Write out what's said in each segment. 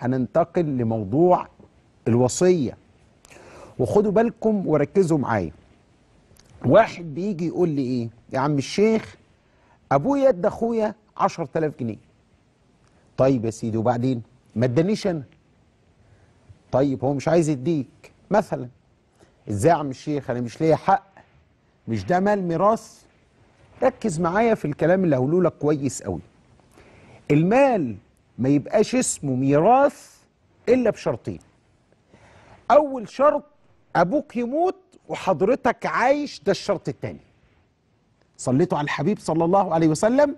هننتقل لموضوع الوصية وخدوا بالكم وركزوا معايا واحد بيجي يقول لي ايه يا عم الشيخ ابويا ادى اخويا 10000 جنيه طيب يا سيدي وبعدين ما ادانيش انا طيب هو مش عايز يديك مثلا ازاي يا عم الشيخ انا مش ليا حق مش ده مال ميراث ركز معايا في الكلام اللي هقوله لك كويس قوي المال ما يبقاش اسمه ميراث إلا بشرطين أول شرط أبوك يموت وحضرتك عايش ده الشرط الثاني صليتوا على الحبيب صلى الله عليه وسلم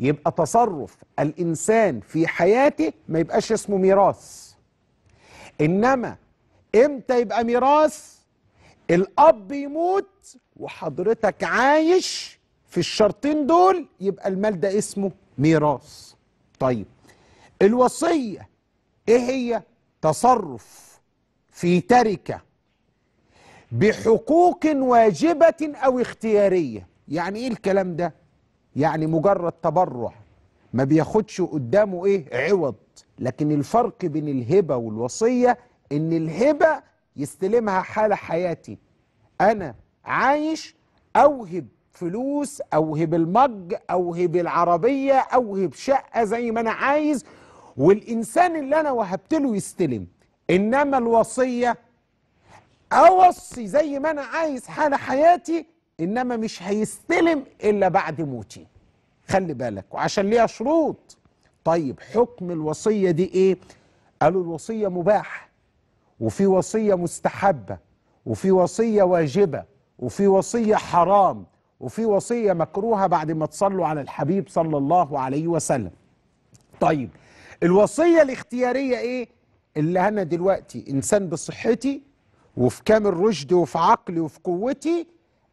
يبقى تصرف الإنسان في حياته ما يبقاش اسمه ميراث إنما إمتى يبقى ميراث الأب يموت وحضرتك عايش في الشرطين دول يبقى المال ده اسمه ميراث طيب الوصية ايه هي تصرف في تركة بحقوق واجبة او اختيارية يعني ايه الكلام ده يعني مجرد تبرع ما بياخدش قدامه ايه عوض لكن الفرق بين الهبة والوصية ان الهبة يستلمها حال حياتي انا عايش اوهب فلوس اوهب المج اوهب العربية اوهب شقة زي ما انا عايز والإنسان اللي أنا وهبت له يستلم إنما الوصية أوصي زي ما أنا عايز حال حياتي إنما مش هيستلم إلا بعد موتي خلي بالك وعشان ليها شروط طيب حكم الوصية دي إيه؟ قالوا الوصية مباح وفي وصية مستحبة وفي وصية واجبة وفي وصية حرام وفي وصية مكروهة بعد ما تصلوا على الحبيب صلى الله عليه وسلم طيب الوصية الاختيارية ايه اللي انا دلوقتي انسان بصحتي وفي كامل رشدي وفي عقلي وفي قوتي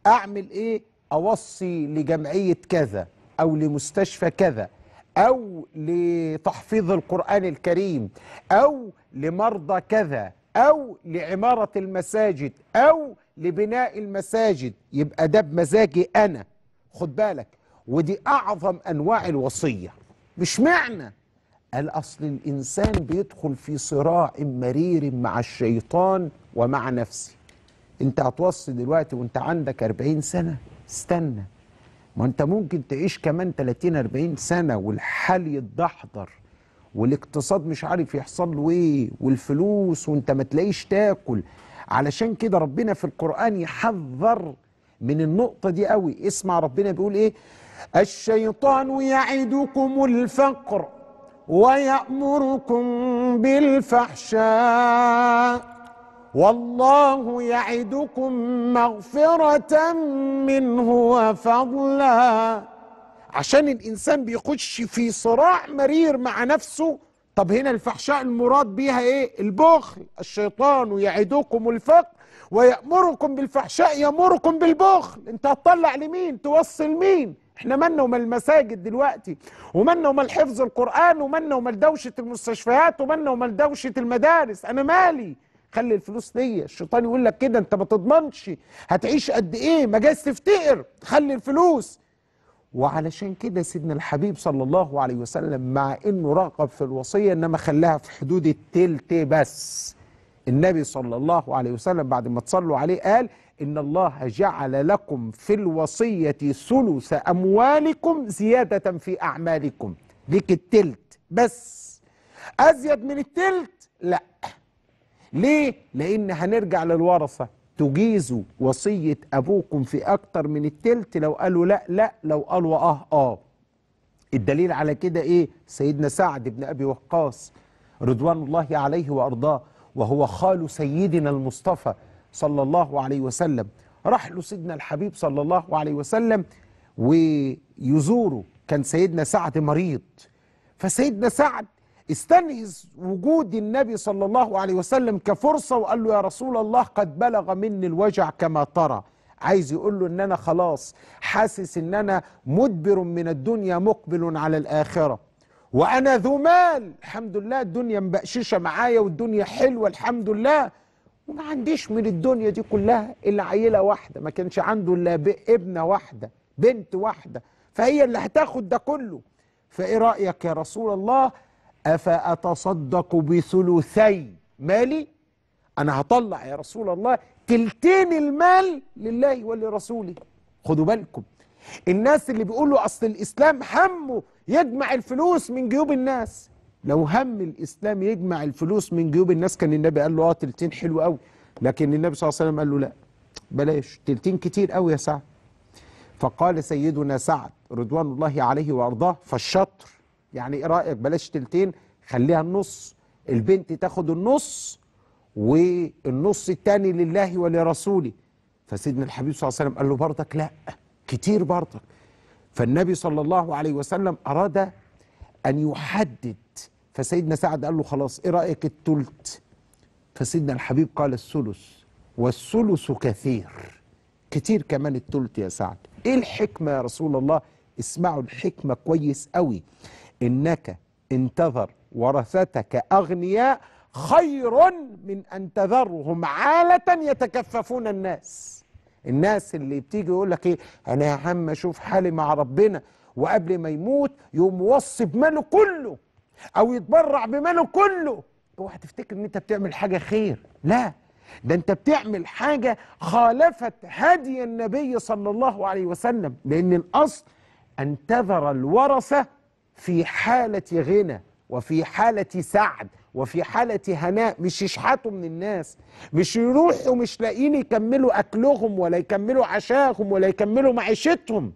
اعمل ايه اوصي لجمعية كذا او لمستشفى كذا او لتحفيظ القرآن الكريم او لمرضى كذا او لعمارة المساجد او لبناء المساجد يبقى ده بمزاجي انا خد بالك ودي اعظم انواع الوصية مش معنى قال أصل الإنسان بيدخل في صراع مرير مع الشيطان ومع نفسه أنت هتوصي دلوقتي وأنت عندك 40 سنة استنى ما أنت ممكن تعيش كمان 30 40 سنة والحال يتدحضر والاقتصاد مش عارف يحصل له إيه والفلوس وأنت ما تلاقيش تاكل علشان كده ربنا في القرآن يحذر من النقطة دي قوي اسمع ربنا بيقول إيه الشيطان يعدكم الفقر ويأمركم بالفحشاء والله يعدكم مغفرة منه وفضلا عشان الإنسان بيخش في صراع مرير مع نفسه طب هنا الفحشاء المراد بيها ايه البخل الشيطان يعدكم الفقر ويأمركم بالفحشاء يأمركم بالبخل انت هتطلع لمين توصل مين احنا مالنا ومال المساجد دلوقتي ومالنا ومال حفظ القرآن ومالنا ومال دوشة المستشفيات ومالنا ومال دوشة المدارس انا مالي خلي الفلوس ليا الشيطان يقول لك كده انت ما تضمنش هتعيش قد ايه ما جايز تفتقر خلي الفلوس وعلشان كده سيدنا الحبيب صلى الله عليه وسلم مع انه راقب في الوصيه انما خلاها في حدود التلت بس النبي صلى الله عليه وسلم بعد ما تصلوا عليه قال ان الله جعل لكم في الوصيه ثلث اموالكم زياده في اعمالكم ليك التلت بس ازيد من التلت لا ليه لان هنرجع للورثه تجيزوا وصية أبوكم في أكتر من التلت لو قالوا لا لا لو قالوا آه آه الدليل على كده إيه سيدنا سعد بن أبي وقاص رضوان الله عليه وأرضاه وهو خال سيدنا المصطفى صلى الله عليه وسلم راح له سيدنا الحبيب صلى الله عليه وسلم ويزوره كان سيدنا سعد مريض فسيدنا سعد استنهز وجود النبي صلى الله عليه وسلم كفرصة وقال له يا رسول الله قد بلغ مني الوجع كما ترى عايز يقول له ان انا خلاص حاسس ان انا مدبر من الدنيا مقبل على الاخره وانا ذو مال الحمد لله الدنيا مبقششه معايا والدنيا حلوه الحمد لله وما عنديش من الدنيا دي كلها الا عيله واحده ما كانش عنده الا ابنه واحده بنت واحده فهي اللي هتاخد ده كله فايه رايك يا رسول الله أفأتصدق بثلثي مالي أنا هطلع يا رسول الله تلتين المال لله ولرسوله خدوا بالكم الناس اللي بيقولوا أصل الإسلام همه يجمع الفلوس من جيوب الناس لو هم الإسلام يجمع الفلوس من جيوب الناس كان النبي قال له آه تلتين حلو قوي لكن النبي صلى الله عليه وسلم قال له لا بلاش تلتين كتير قوي يا سعد فقال سيدنا سعد رضوان الله عليه وأرضاه فالشطر يعني ايه رايك بلاش تلتين خليها النص البنت تاخد النص والنص التاني لله ولرسوله فسيدنا الحبيب صلى الله عليه وسلم قال له برضك لا كتير برضك فالنبي صلى الله عليه وسلم أراد أن يحدد فسيدنا سعد قال له خلاص إيه رأيك التلت فسيدنا الحبيب قال الثلث والثلث كثير كتير كمان التلت يا سعد إيه الحكمة يا رسول الله اسمعوا الحكمة كويس قوي إنك إن تذر ورثتك أغنياء خير من أن تذرهم عالة يتكففون الناس الناس اللي بتيجي يقول لك إيه أنا يا عم أشوف حالي مع ربنا وقبل ما يموت يقوم وصي بماله كله أو يتبرع بماله كله اوعى تفتكر إن أنت بتعمل حاجة خير لا ده انت بتعمل حاجة خالفت هدي النبي صلى الله عليه وسلم لأن الأصل أن تذر الورثة في حالة غنى وفي حالة سعد وفي حالة هناء مش يشحتوا من الناس مش يروحوا مش لاقيين يكملوا أكلهم ولا يكملوا عشاهم ولا يكملوا معيشتهم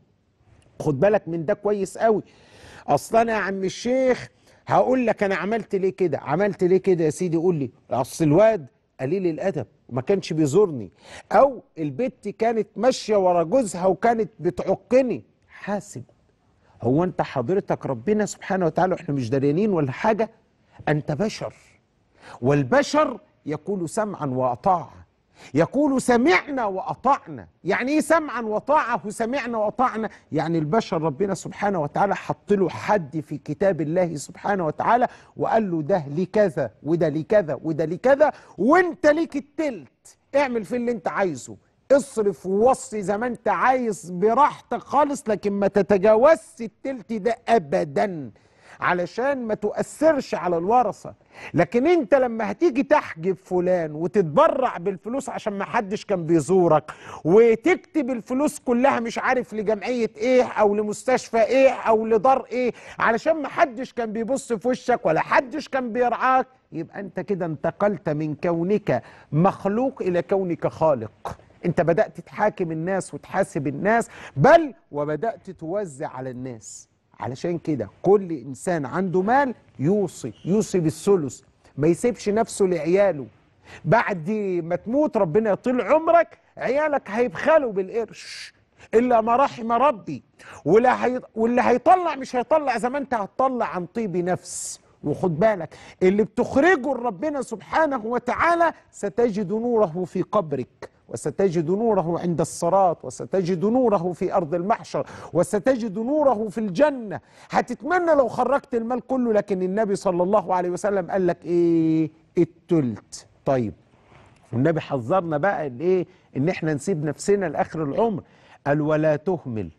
خد بالك من ده كويس قوي أصل أنا يا عم الشيخ هقول لك أنا عملت ليه كده عملت ليه كده يا سيدي قول لي أصل الواد قليل الأدب وما كانش بيزورني أو البت كانت ماشية ورا جوزها وكانت بتعقني حاسب هو أنت حضرتك ربنا سبحانه وتعالى إحنا مش دريانين ولا حاجة أنت بشر والبشر يقول سمعا وأطاع يقول سمعنا وأطعنا يعني إيه سمعا وطاعه سمعنا وأطعنا يعني البشر ربنا سبحانه وتعالى حط له حد في كتاب الله سبحانه وتعالى وقال له ده لكذا وده لكذا وده لكذا وانت ليك التلت اعمل في اللي انت عايزه اصرف ووصي زي ما انت عايز براحتك خالص لكن ما تتجاوزش التلت ده ابدا علشان ما تؤثرش على الورثه لكن انت لما هتيجي تحجب فلان وتتبرع بالفلوس عشان ما حدش كان بيزورك وتكتب الفلوس كلها مش عارف لجمعيه ايه او لمستشفى ايه او لدار ايه علشان ما حدش كان بيبص في وشك ولا حدش كان بيرعاك يبقى انت كده انتقلت من كونك مخلوق الى كونك خالق انت بدأت تحاكم الناس وتحاسب الناس بل وبدأت توزع على الناس علشان كده كل إنسان عنده مال يوصي يوصي بالثلث ما يسيبش نفسه لعياله بعد ما تموت ربنا يطيل عمرك عيالك هيبخلوا بالقرش إلا ما رحم ربي ولا هي... واللي هيطلع مش هيطلع زي ما أنت هتطلع عن طيب نفس وخد بالك اللي بتخرجه لربنا سبحانه وتعالى ستجد نوره في قبرك وستجد نوره عند الصراط وستجد نوره في أرض المحشر وستجد نوره في الجنة هتتمنى لو خرجت المال كله لكن النبي صلى الله عليه وسلم قال لك إيه التلت طيب والنبي حذرنا بقى الايه ان احنا نسيب نفسنا لاخر العمر قال ولا تهمل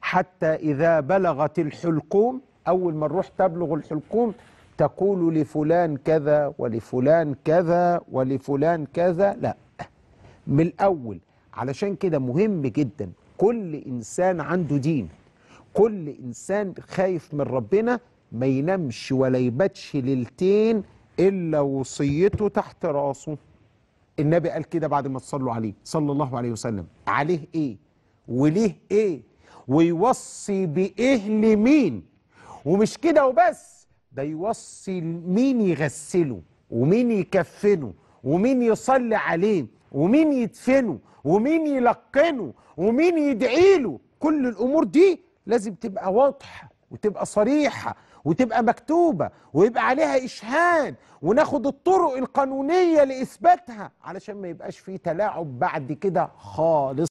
حتى اذا بلغت الحلقوم اول ما نروح تبلغ الحلقوم تقول لفلان كذا ولفلان كذا ولفلان كذا لا من الأول علشان كده مهم جدا كل إنسان عنده دين كل إنسان خايف من ربنا ما ينامش ولا يباتش ليلتين إلا وصيته تحت راسه النبي قال كده بعد ما تصلوا عليه صلى الله عليه وسلم عليه إيه وليه إيه ويوصي بإيه لمين ومش كده وبس ده يوصي مين يغسله ومين يكفنه ومين يصلي عليه ومين يدفنه ومين يلقنه ومين يدعي له كل الامور دي لازم تبقى واضحه وتبقى صريحه وتبقى مكتوبه ويبقى عليها اشهاد وناخد الطرق القانونيه لاثباتها علشان ما يبقاش فيه تلاعب بعد كده خالص